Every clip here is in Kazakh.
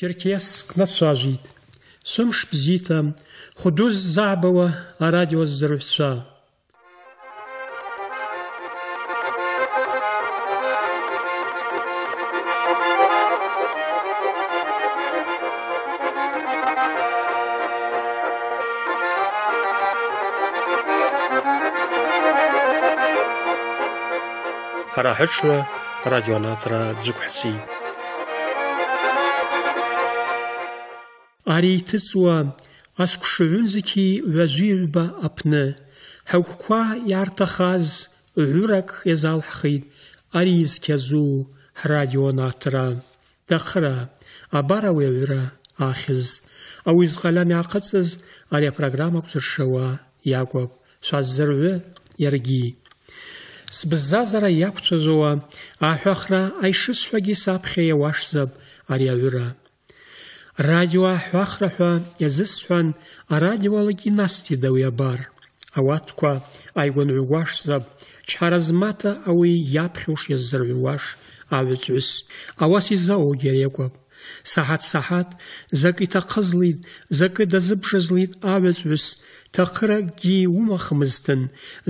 Черкесск нацәажәеит, сымш бзиҭам, хәду ззаабауа арадио ззырҳәцәа. ҳара ҳыҽла радионатра дзықәҳцеит ареиҭыҵуа ашкәшаҩынӡагьы ҩажәиҩба аԥны ҳагәқәа иарҭахаз ҳәырак иазалҳхит ари изқьазу ҳрадионаҭра дахра абар ауи аҩра ахьыз ауи зқалам иаахъыцӏыз ари апрограмма акәзыршауа иакәып шәаззыргӏвы иаргьи сбыззазара иақәцәажәауа аҳәахра аишысҳәагьи саԥхьа иауашзап ари аҩыра Радиоа аҳәахра ҳәа иазысҳәан арадиоалагь инасҭеит уи абар ауаҭқәа аигәанҩгәаш заб чҳара змата ауаҩ иаԥхьош иаззырҩуаш аҩыҵәыс ауас изаугь иареикәап саҳат саҳаҭ закы иҭахызлеит закы дазыбжазлеит аҩаҵәыс ҭахыракгьы умахмызтын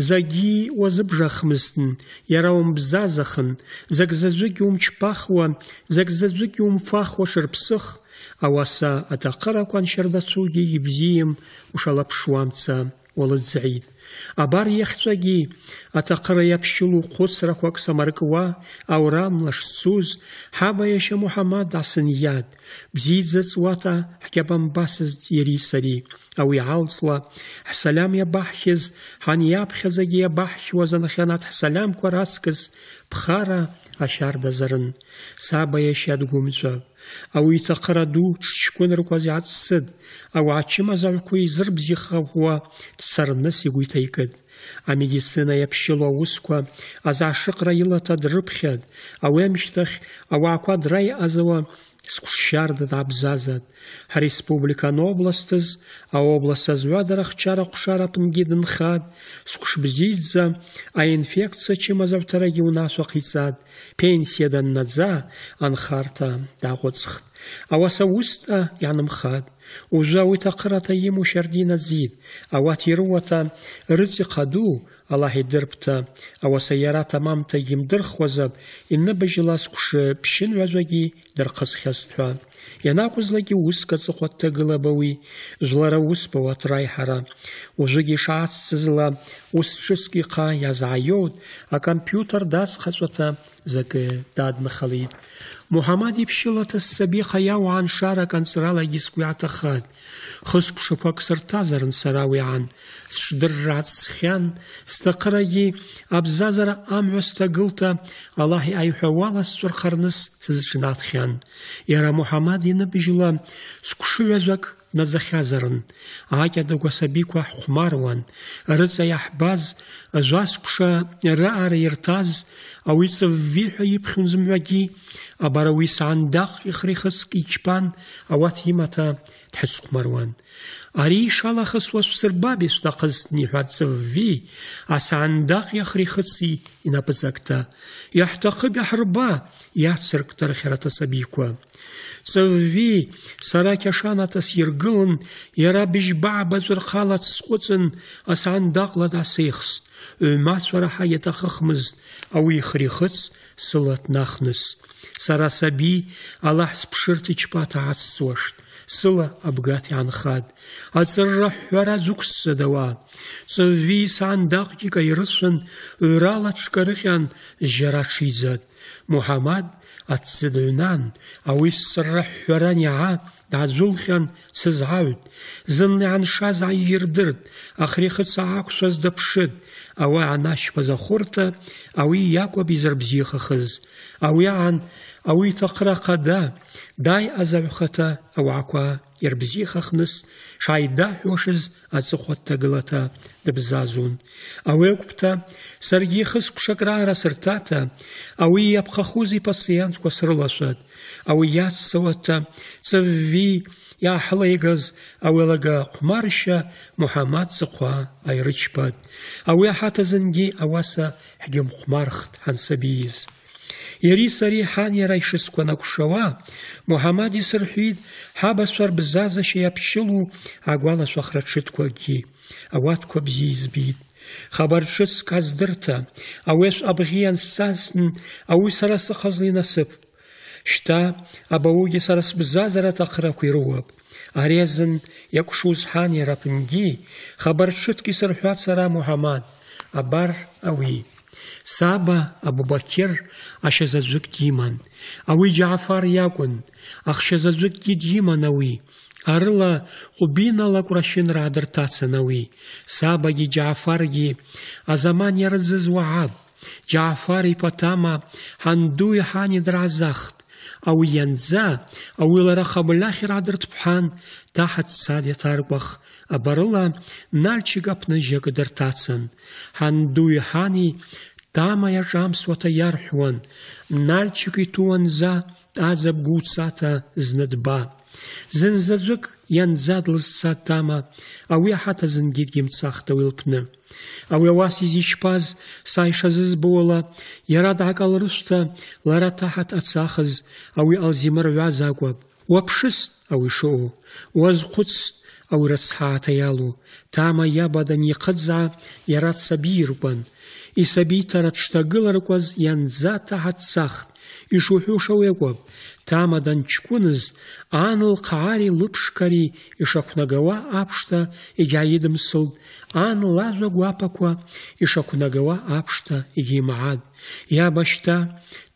закгьы уазыбжахмызтын иара умбзазахын зак заҵәыкгьы умчԥахуа зак умфахуа шырԥсых ауаса атахъыраква анщардацугьи шуамца ушалапшуамца уалыдзгӏитӏ абар йахьчӏвагьи атахъыра аурам хъвыцраквакӏ суз хабаяша шцуз асын йаща мухӏамад гӏасынйатӏ бзидзацӏуата хӏгьабамбасызтӏ йари сари ауи я хӏсальам йабахӏхьыз хӏани йапхьадзагьи йабахӏхьуаз анахьанат хӏсальамква рацкӏыс пхара ащардазарын саба йаща дгвымчӏвапӏ ауи иҭахара ду ҽкәынрақәаз иацсыд, ауаа чымазаҩқәа изырбзихуа дцарныс игәы иҭаикыд. амедицина иаԥшьыло аусқәа азаашыҟра илаҭа дрыԥхьад, ауи амшьҭахь ауаақәа драиҟазауа а Сқәшьарда даабзазат, а инфекция дарахчара аҟәшара аҟынгьы дынхад, сқәшбзиӡа, аинфекциа чымазаҩҭарагьы унасәа ҟиҵат, пенсиа да анхарҭа А Ауаса усда иаанымхад. Ужәы ауи ҭахърата имоу шьарди наӡит, А ирыуата рыцы хаду Allah идырпта, ауаса иара тамамта имдырхуазап, инныбажьласкәша ԥшьынҩаӡәагьы дырхысхьазт ҳәа. Ианакәызлагьы уск аҵыхәа дҭагылап ауи, злара усба уаҭраиҳара. Уажәыгьы ишааццызла ус ҿыск иха иазааиоут, акомпиутер дацхаҵәаҭа закы даднахалит. Муҳамад иԥшьылаҭа ссабиха иауа аншарак анҵралагьы сгәы иаҭаххат. хысԥшақәак сырҭазарын тазарын уи аан сшдырра ацхьан сҭахырагьы абзазара амҩа сҭагылта аллаҳ аиҳәауала яра мухаммад иара бижила иныбжьла сқәшыҩажәак днаӡахьазарын, аҷадагәа асабиқәа ҳхәмаруан, рыҵа иаҳбаз, ажәаскәша раара ирҭаз, ауаҩ ҵыввиҳәа иԥхьон зымҩагьы, абар ауаҩ саандаҟ ихра ихыцк ичпан, ауаҭ имаҭа дҳазхәмаруан. Ари ишалахысуа шәсырбап исҭахызтны иҳәат ҵывви, асаандаҟ иахра ихыци инапыҵакта, иаҳҭахып иаҳрба, иацыркт арахьарата сабиқәа. Сывви, сара кьашанатас йыргылын, йара быжьбагӏбацӏва рхъала дсхъвыцӏын, асгӏандакъла дгӏасыйхстӏ. Гӏвмачва рахӏа йатахъыхмыз, ауи хрихыц сылат тнахныс. Сара саби Аллах спшырта чпата гӏацӏцӏуаштӏ. сыла абгат йгӏанхатӏ хвара хӏвхӏвара дава. цӏывви сгӏандакъгьи дақтика ирысын, тшкӏарыкъьан жьара тшидзатӏ Мухаммад – аҭӡы дыҩнан, ауи сцыррыҳәҳәаран иаҳа дааӡулҟьан сызҳаҩт. Зынла ианшаз ааирдырт, ахри хыц аақәшәаз даԥшит, ауи анашьпаз ахәырҭа, ауи иакәаб изырбзиахахыз. Ауи аан, ауи иҭахра хада, Даи азаҩхаҭа ауаақәа ирбзиахахныс шааиддаҳәошаз аҵыхәа дҭагылата дыбзазун. Ауи акәпта, саргьы хыскәшак раара ауи иаԥхахуз ипациентқәа срылашәат, ауи иаццауата, ҵывви иааҳлеигаз ауилага хәмаршьа Муҳаммад цыхәа айрычпат. Ауи аҳаҭа зынгьы ауаса ҳгьымхәмархт ҳансабииз. یری سری هانی رای شسکو نکشوا محمدی سرحید ها بسوار بزازش یپشلو اگوال اسو خردشت کو اوات کو بزیز بید خبر شس کاز اویس ابغیان سازن اوی سرس خزنی نسب شتا ابا اوی سرس بزاز را تقره کوی رواب اریزن یک را پنگی خبر شد که سرحوات سرا محمد ابر اوی Саба Абубакир ашьазаӡәыкгьы иман. Ауи Џьаафар иакәын, ахшьазаӡәыкгьы диман ауи. Арыла Ҟәбинала Кәрашьынра адырҭацан ауи. Сабагьы Џьаафаргьы азаман иарзыз Уааб, Џьаафар иԥа Тама ҳандуи ҳани драазахт. ауи ианӡа ауи лара хаблахьра адырҭԥҳан таҳаҭ цад иаҭаркәах абарыла нарчик аԥныжьак дырҭацан ҳандуи ҳани свата иарҳәуан, нальчик итәуанӡа аӡап гәуцата зны дба. Зынзаӡәык ян задлысца тама, ауи аҳаҭа зынгьы уилпны. ауи лпны. Ауи ауас изишьпаз, са ишазызбо яра иара дгӏакӏалрышвта, лара таҳат ацахыз, ауи алзимыргӏваз акӏвапӏ. Уаԥшыст ауи шоу, уазхъвыцст, аурасҳааҭа иалоу таама иабаданы иахъыӡаа иара дсабиркәан исабиҭара дшҭагыларкәаз ианӡаҭа ҳацахт ишуҳәош ауекәап таама данҷкәыныз ан лхаари лыԥшқари ишақәнагауа аԥшҭа егьааидымсылт ан лажәа гәаԥақәа ишақәнагауа аԥшҭа егьимаан иабашьҭа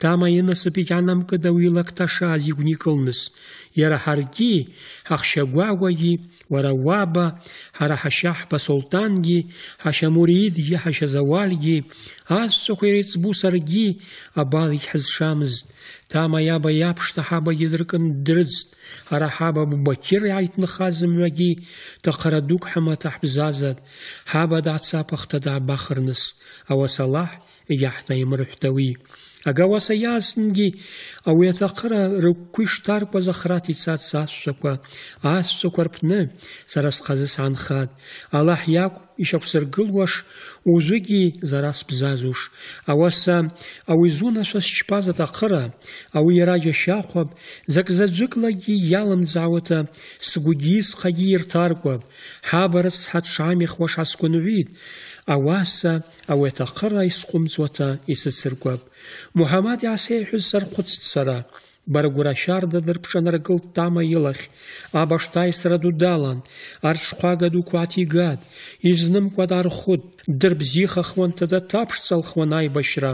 таама инасыԥ егьанамкыда уи лакташааз игәникылныс یاره هرگی حخشگوگوی و روابا هر حشاح با سلطانگی حشموریز یا حشزوالگی از سخیریت بوسرگی ابالی حزشام تامایابا تا ما با یدرکن درزد هر حابا با عیت نخازم وگی تا خردوق حما تحب زازد حابا دعت سپخت دع نس او سلاح یحتیم رحتوی akawasayasingi awetaqara рыгәқәишҭаркуаз ахраҭ ицац аҳәсақәа аҳәсақәа рпны сара схазы санхад аллаҳ иакәп ишьақәсыргылуаш узыгьы зара сбзазуш ауаса ауи зунашәа сшьпаз аҭахыра ауи иара џьашьахәаб закзаӡәыклагьы иалымҵаауата сгәгьы схагьы ирҭаркуап ҳабарыц ҳа дшамихуаш ҳазгәынҩит ауаса ауи қыра исқумцуата исысыргөп мухӏамад йгӏасайхӏвыз сархъвыцтӏ сара бара гвра щарда дырпшӏанаргылтӏ тама йылахь абаштай ду далан гад, дуква гӏатигатӏ йызнымкӏва дгӏархутӏ дырбзихахуанта датапшцӏалхуан башра,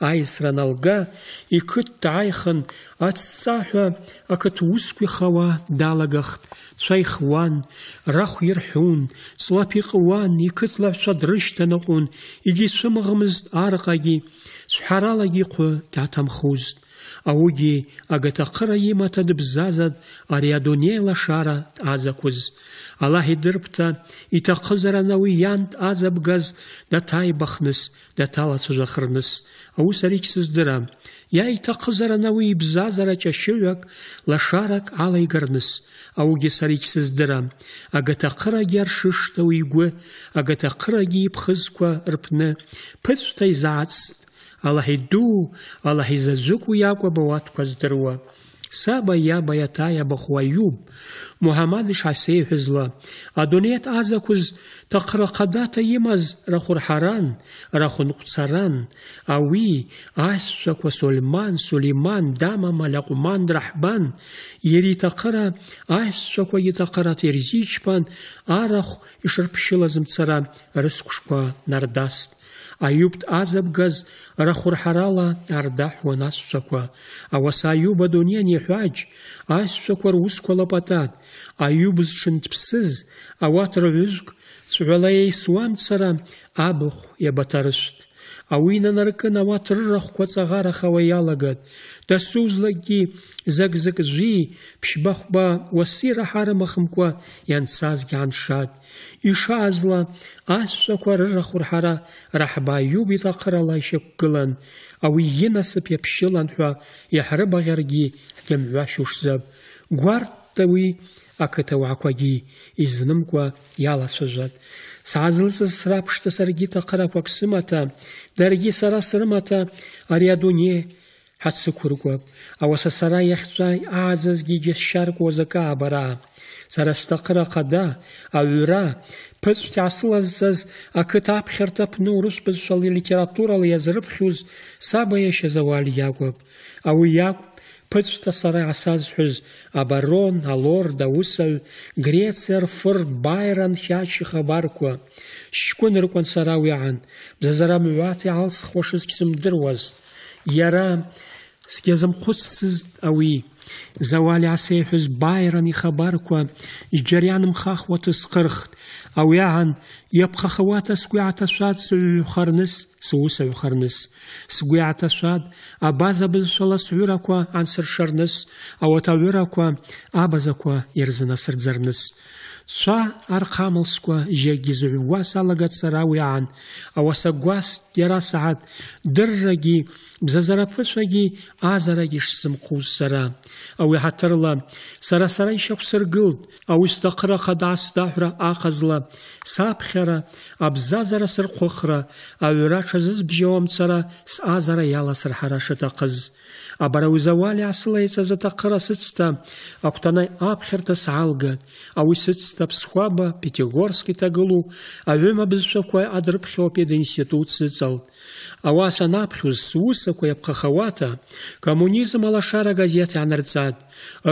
аисраналга иқыҭта ааихан аҵҵаҳәа ақыҭ усқәа ихауа далагахт цәа ихуан рахә ирҳәун ҵлаԥ иҟуан иқыҭлаҳәцәа дрышьҭанаҟәон егьи цәымӷмызт арҟагьы цәҳаралагьы ихәы даҭамхузт аугьы агаҭахыра имаҭа ематады ари адунеи лашара дҟазақәыз الله هی دربتا ای تا قذره نوی یند دتای ده تای بخنس، ده تالتو او سریک درم یا ای تا قذره بزازره چشیوک لشارک، علی گرنس، او گه سریک سزدره، اگه تا قره گر اگه تا بخز کو خزکو ارپنه، پس تیزات الله آلا دو، آلا هی زدوکو یاکو بواتو کازدروه، саба сабаиабаятая бахуайюб муҳаммад шасеҳузла адунеят азакуз тақрақадата имаз рахурҳаран рахунқцаран ауи асаква сулман сулиман дамама лақуман раҳбан иритақара асаква итақара терзичпан араху ишырпшилазымцара рыскушква нардаст аиубт азабгаз рахәырҳарала ардаҳуан ассацәақәа ауаса аиуб адунеиан иҳәаџь ассацәақәа русқәа лапатат аиуб зҽынҭԥсыз ауат рҩызк сҳәала еисуам сара абахә иабатарышәт ауи инанаркын ауаҭрырахәқәа ҵаӷа рахауа иалагат дасузлакгьы закзак зви ԥшьба-хәба уасира ҳарымахымкәа ианцазгьы аншат ишаазла ашәақәа рырахәырҳара раҳба иубит ахарала ишьақәгылан ауи инасыԥ иаԥшьылан ҳәа иаҳрыбаӷьаргьы ҳгьамҩашьушзап гәарҭта уи ақыҭауаақәагьы изнымкәа иалацәажәат сазылсыз сырапышты саргита ата, дарги сара сырымата ариадуне ҳатсықургвап ауаса сара иахьцәа аазазгьы иџьасшьаркуаз акы аабара сара қада ахада аҩра ԥыцәҭ аззаз а аԥхьарҭа апны нұрус бызшәали литературалы иазрыԥхьоз саб сабая зауали яғып. Ауы иакәп Ԥыцәда сара асазҳәыз абарон, алорд, аусаҩ, Грециа рфыр баира нхьач ихабарқәа, сҷкәыныркәан сара уи аан, бзазара мҩаҭ иаалсхуашаз шсымдыруаз, иара иазымхәыцсыз ауи, завалиасеиҳәоз бааиран ихабарқәа иџьарианымхах уаҭысҟырхт ауи агӏан йапхахауата сгвы йгӏаташватӏ сыгӏвхарныс суыс агӏвхарныс сгвы йгӏаташватӏ абаза бызшвала сгӏвыраква ансыршарныс ауат агӏвыраква абазаква йырзынасырдзарныс سو ار سکو جه گیزو سراوی آن او سا یرا ساعت در رگی بززر پسو آزارگیش آزر سرا او حترلا سرا سرای شخ گلد او استقرا قد استحرا آخزلا ساب خرا ابززر سر او را چزز بجوام سرا س یالا سر حراشتا قز абарауизауали аасылаиҵаз аҭахыра сыцта агәҭаны аԥхьарҭа саалган ауи сыцта ԥсхәаба таглу, иҭагылоу аҩыма бызшәақәа адырԥхьо пединститут сыҵалт ауаа санаԥхьоз сусақәа иаԥхахауата коммунизм алашара агазеҭ иаанырҵат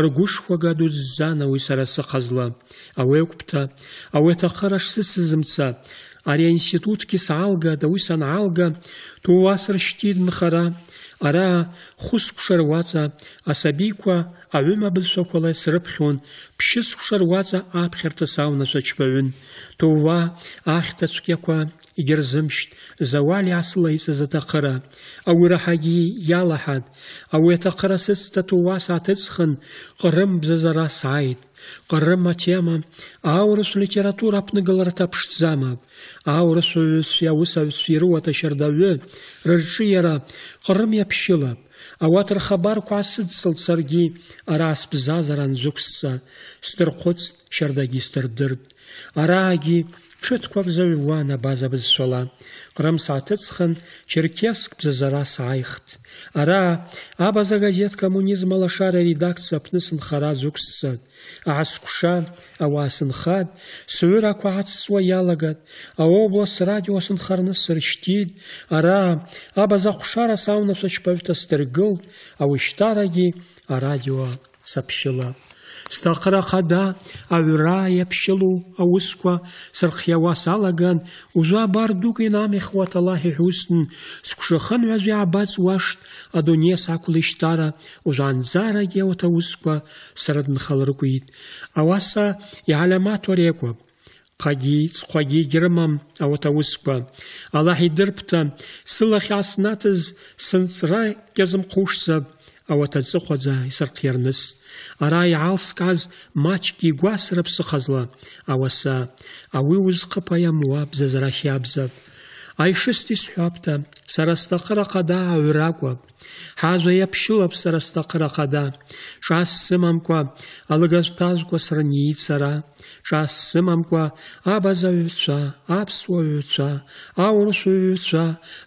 ргәышхәага ду ззан ауи сара сыҟазла ауи ار اینستیتوت کی سالگا دوی سنالگا تو واسر شتید نخرا ارا خوش خشر واتا اسبی کو اوی ما بل سو کولای ساونا تو وا اخت سکی کو اگر زمشت زوالی اصلا ایسا زتا او را یاله یا لحد او اتا قرا سستا تو واسا تزخن قرم بززرا سعید Кърыма матема, аурыс литература апныгыларта пшдзамап. Аурыс ҩыс иаусаҩс ата шьардаҩы рырҿы ера, Кърым иаԥшьылап. ауатыр хабар қуасыд саргьы, ара сбзазара анзықәсса, сдырхәыцт, шьардагьы ара Араагьы ҿыцқәак зыҩуан абаза бызшәала рымсааҭыҵхын черкесск бзазара сааихт ара абаза газеҭ коммунизм алашара редакциа аҟны сынхара дук сцан аасҟәшан ауаа сынхан сҩырақәа ацҵуа иалаган аобласт радио сынхарны сыршьҭит ара абаза ҟәшара саунасәа чпаҩта сдыргылт ауешьтарагьы арадио саԥшьыла сҭаҟра хада аҩра иаԥшьылоу аусқәа сырхиауа салаган, узу абар дук инамихуа Аллаҳ иҳусн, сгәшахынҳәаз иаабаҵуашт адунеи сақәлеишьҭара, узу анҵарагьы ауат аусқәа сара дынхалыркәит. Ауаса иаалямаҭо рекуап. ҟагьы ҵхәагьы егьрымам ауат аусқәа аллаҳ идырԥта сылахь ааснаҭыз сынҵра ҟьазымҟушза ауаҭаҵыхәаӡа исырхиарныс ара иаалскааз маҷк игәасра ԥсыхазла ауаса ауи узхыԥа иамуа бзазарахь иабзап аишыст исҳәапта сара сҭахыр ахъада агӏвра Ҳажәа иаԥшьылап сара сҭахра хада, ҿас сымамкәа, алыгажәҭажәқәа срыниит сара, ҿас сымамкәа, абазаҩцәа, аԥсуаҩцәа, аурысҩцәа,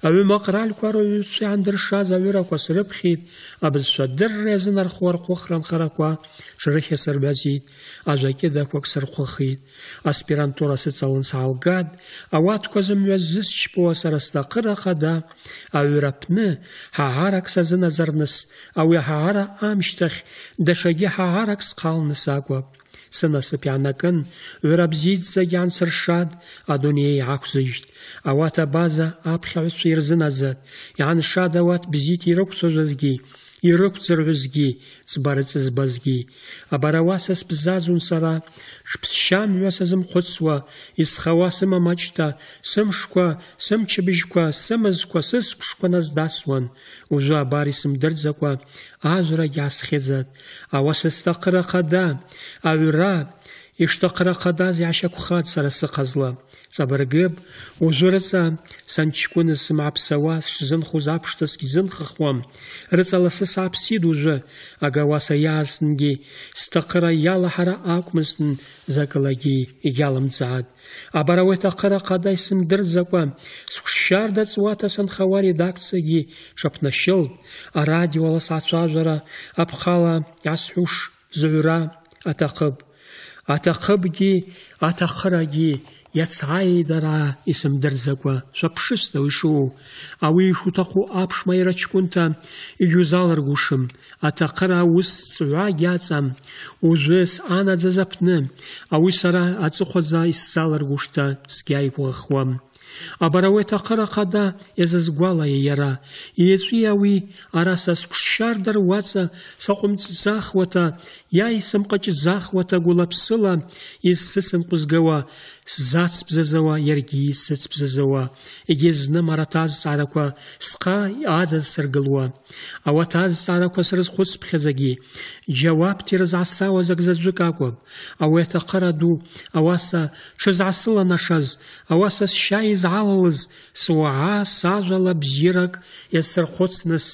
аҩымаҟралқәа рыҩцәа иандыршаз аҩырақәа срыԥхьит абызшәа дырра иазынархо архәыхра нхарақәа сырбазит, ажәакьыдақәак сырхәыхит аспирантура сыҵалан саалгад, ауаткәа зымҩа зысчпауа сара сҭахра хада, аҩраԥны, ҳаҳарак هاراکس از نس او یه هارا آمشتخ دشه یه هاراکس قال نس آگوا سنس پیانکن ورابزید زا یان سرشاد ادونیه ی آخو زیشت اواتا بازا آب خیوی سویر زنازد یان شاد وات بزید یروک سوزگی ирықәҵырӷызгьы ӡбарҵы збазгьы абар ауа са сбзазун сара шԥсшьамҩа сазымхәыцуа исхауа сымам аҷда сымшқәа сымчыбжьқәа сымызқәа сысқәшқәа наздасуан ужәы абар исымдырӡакәа ажәрагь асхьыӡат ауаса сҭахыра хада аҩра ишҭахыра хадаз иаашьақәхат сара сыҟазла ҵабыргып, ожәы рыҵа санҷкәыныз смааԥсауа сшзынхоз аԥшҭа рыцаласы рыҵала сысааԥсит ожәы, ага уа саиаасынгьы, сҭахыра иалаҳара акәмызтын, закалагьы игьалымҵааит. Абар ауеит ахъара хъада исымдырӡакәа, схәшьшьарда ҵуата санхауа шапнашыл, а арадиола сацәажәара, апхала асхуш, зыҩра аҭахып. Атахыбгьы, иацааи дара исымдырӡакәа шәаԥшысда ишуу ауи ишуҭаху аԥшәма ирачкәынҭа ижәузалыргушым аҭахыра аус ҵҩагь аҵам ужәы санаӡаз аԥны ауи сара аҵыхәаӡа исзалыргушта сгьааигәаӷуам ابراویت اقرا قدا از از گوالا یرا یزوی اوی اراس از در واتس ساقوم چی یای یا ایسم قچی زخواتا گولاب سلا ایس سسن قزگوا سزاس بززوا یرگی سس بززوا اگیز نم ارا تاز سقا از سرگلوا او تاز سرز خود سبخزگی جواب تیر از و از اگز از زکاکو او دو او اصا چز اصلا نشاز او алалыз суаа сажәала бзиарак иасырхәыцныс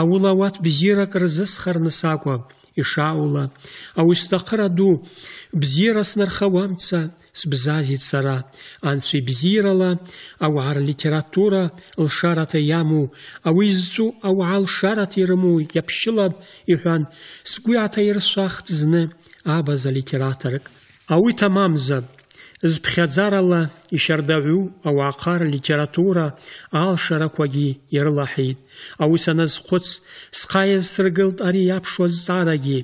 аула бзирак бзиарак рзысхарныс акәа ишаула ауисҭахыра ду бзиара снархауамца сбзазит сара анцәа ибзиарала ауаа рлитература лшарата иамоу ауи зҵу ауаа лшарата ирымоу иаԥшьылап иҳәан сгәы иааҭаиршәахт зны абаз алитераторак ауи тамамзап зԥхьаӡарала ишьардаҩу ауааҟар литература алшарақәагьы ирылаҳаит. Аус аназхәыц, схаиаз сыргылт ари иаԥшуа зҵаарагьы,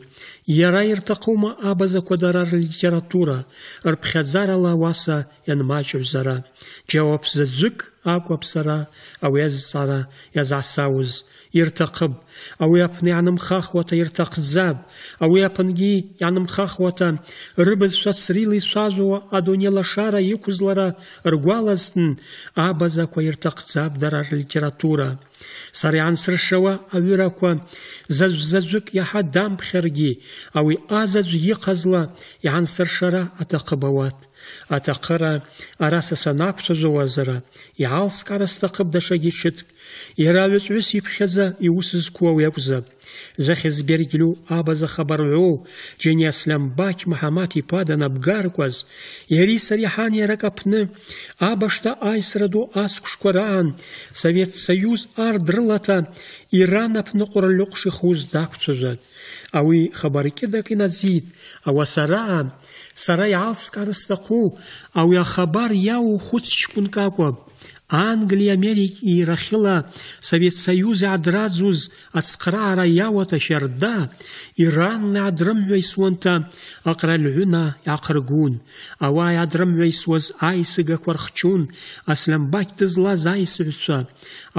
Иара ирҭахума абазақәа дара рлитература, рԥхьаӡарала ауаса ианмаҷыҩ сара. Џьауаԥзаӡәык акәып сара ауи азҵара иазаҳсауз. Ирҭахып, ауи апны иаанымхахуата ирҭахӡап, ауи апынгьы иаанымхахуата рыбызшәа црила ицәажәо адунеи лашара иқәызлара абаза абазақәа ирҭахӡап дарар литература. Сариан срышауа аҩырақәа заҵә-заҵәык иаҳа дамԥхьаргьы, ауи азаҵә иҟазла иҳансыршара аҭахым ауат. Аҭахыра араса санақәцәажәауазара, иаалскаара сҭахып даҽа гьычыҭк, иара аҩыҵәҩыс иԥхьаӡа иус зқәу ауи акәзап. zahezbergilo abazahabarloo џьани аслямбақь маҳамаҭ иԥа данабгаркуаз иареи сареи ҳан иаракаԥны абашта аисра ду асқәшқәа раан совет соиуз ар дрылаҭа иран аԥныҟәра лыҟәш ихуз дақәцәажәан ауи хабар кыдак инаӡит ауасараа сара иаалскаар сҭаху ауи ахабар иауу хәыц ҷкәынк акәым Англии, Америки ирахьыла Совет Соиуз адразуз ацхраара иауаҭашьа рда Иранла иаадрымҩаисуанта аҟралҳәына иаҟаргун ауаа иаадрымҩаисуаз аисыгақәа рхчун Аслямбақь дызлаз аисыҩцәа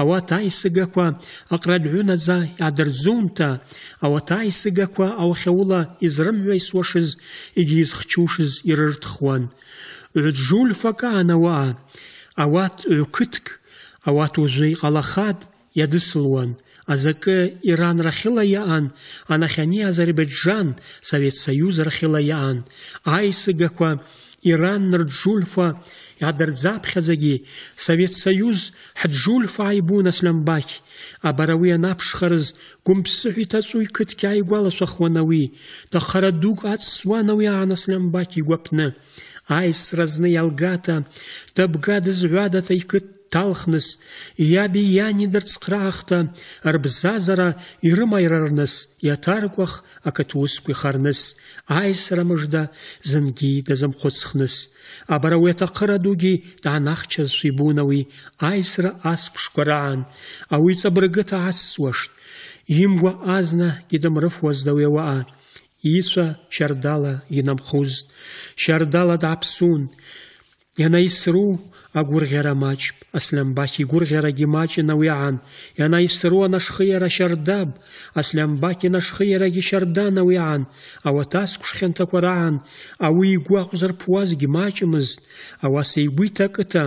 ауат аисыгақәа аҟралҳәынаӡа иаадырӡунта ауат аисыгақәа ауахьаула изрымҩаисуашаз егьизхчушаз ирыртхуан ҩыџжульфак аан ауаа Ауат ҩ-қыҭк, ауат уажәы иҟалахад иадысылуан, азакы Иран рахьыла иаан, анахьани Азербаиџьан Совет Соиуз рахьыла иаан. Аисыгақәа Иран рџульфа иадырӡаԥхьаӡагьы Совет Соиуз ҳаџульфа ааибун аслямбақь. Абар ауи анаԥшхарыз гәымԥсыҳәа иҭаҵу иқыҭгьы ааигәалашәахуан ауи, дахара дук ацсуан ауи аан аслямбақь игәаԥны. айсразные алгата, табгады звяда тайкы талхныс, ябияни дарцхрахта, арбзазара ирымайрарныс, ятарквах акатускви харныс, айсра мыжда зынги дазамхоцхныс. Абара уи атахъыра дуги дгӏанахчазшва йбун ауи айсра асквшква рагӏан, ауи цӏабыргыта гӏасуашт. Йымгва азна йдымрыфуазда ауи ауаъа. Исва шардала инамхуз, шардала да апсун, наисру. agurghera maçp aslambaki gurghera maçi nawian yana isro nashkhira shardab aslambaki nashkhira gi sharda nawian awatas kushkhenta qoran awi guaqzar puaz gi maçimiz awase igwita qita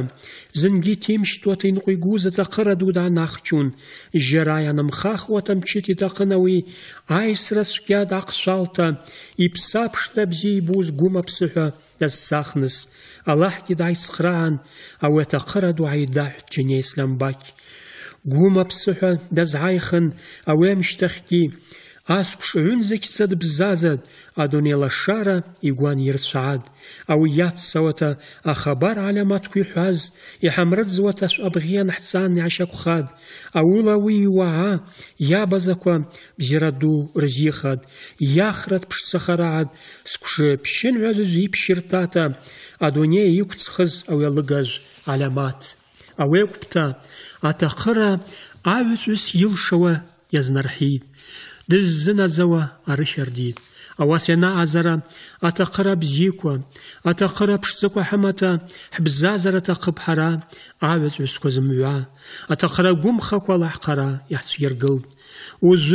zingi timshtotin quyguza taqra duda naxchun jerayanam khakhwatam chiti taqnawi aisra sukyad aqsalta ipsapshta bzi buz gumapsuha дазсахныс Аллаҳгьы дааицхраан ауатаҟыр дуааи даҳәҭ исламбақь гәыма ԥсыҳәа дазҳаихын ауи амшьҭахьгьы аскәш ҩынӡахьца дбзазад адунеи лашара игәан ирцәаад ауи иаццауата ахабар аальаматква иҳәаз иҳамрыӡуата абӷиан ҳцан иашьақәхад ауыла уи иуаа иабазаква бзира ду рзихад иахрат ԥшцахараат скәшы ԥшьынҳәа дызиԥшьыртата адунеи иқәҵхыз ауи алыгажв علامات آویکت آتاق را عادوس یل شوا نرخید دز زن زوا رشتر دید او سنا عذرا آتاق را بزیک و آتاق را پش زکو حمته حب زع زرت قبهرا عادوس کوز میآ آتاق را گم خاق ولحقرا یحصیر گل اوز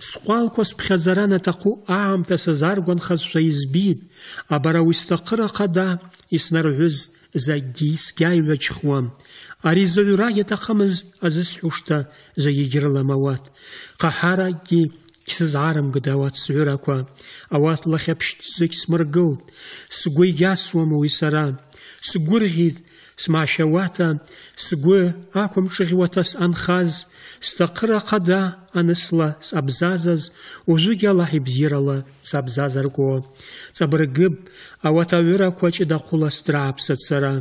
سوال کس پی تقو آم تازار گون خص زبید، ابرو استاق را قده иснарҳәыз закгьы искьаҩлаџьхуам. Ари заҩра иаҭахымызт азысҳәушҭа заигьрылам ауат. Ҟаҳаракгьы исызаарымгеит ауат сҳәырақәа. Ауат лахьаԥшь зегь смыргылт. Сгәы игьасуам уи сара. Сгәырӷьеит смаашьауата сгәы ақәымҿыӷьуата анхаз, сҭахыра хада анысла сабзазаз уажәыгьы Аллаҳ ибзиарала сабзазарго ҵабыргып ауат аҩырақәа ҷыдахәыла сдрааԥсацара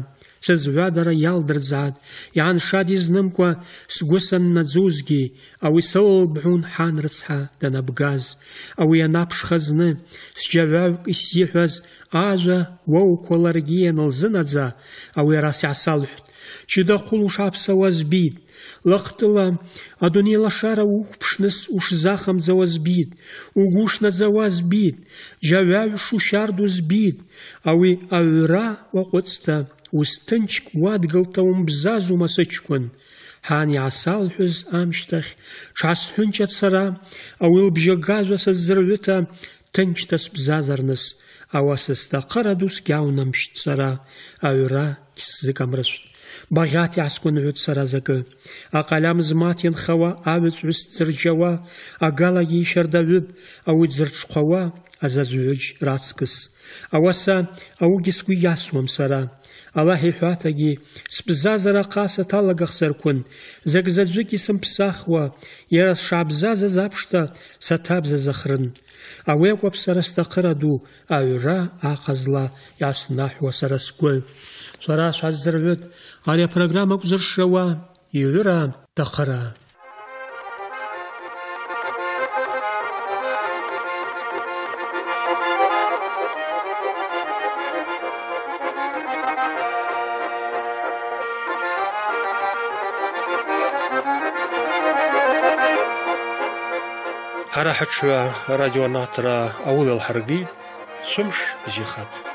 ҽызҩадара иалдырзааит, иааншад изнымкәа сгәы саннаӡузгьы, ауи сылбгӏун ҳан рыцҳа данабгаз, ауи анаԥшха зны сџьаҩаҩк исзиҳәаз ажәа уоуқәа ларгьы ианылзынаӡа, ауи арас иаасалҳәт, ҷыда хәыл ушааԥсауа збит, лахтыла адунеи лашара ухәԥшныс ушзахамӡауа збит угәы ушнаӡауа збит џьаҩаҩ шушьарду збит ауи аҩра уаҟәыцта усҭынчк уадгылт аумбзазума сыҷкәын ҳан иаасалҳәыз амшьҭахь ҽаасҳәынҷат сара ауаҩ лбжьагажәа сыззырҩыта ҭынчда сбзазарныс ауаса сҭаҟара ду сгьаунамшьт сара аҩра исзыкамрышәт багъьаҭ иаасгәынҳәит сара закы аҟалам змаҭ ианхауа аҩыҵәҩыс дзырџьауа агалагьы ишардаҩып ауи дзырҽхәауа азаӡҩыџь раҵкыс ауаса аугьы сгәы иасуам сара Аллаҳ иҳәаҭагьы сбзазара ҟаса ҭалагахзаркәын закә заҵәык исымԥсахуа иара сшаабзазаз аԥшҭа саҭабзазахрын ауи акәып сара сҭахыра ду аҩра аҟазла иаснаҳәуа сара сгәы шәара шәаззырҩыд ари апрограмма акәзыршауа иҩыра ҭахыра Хара хачуа радионатра ауыл харги сумш зихат.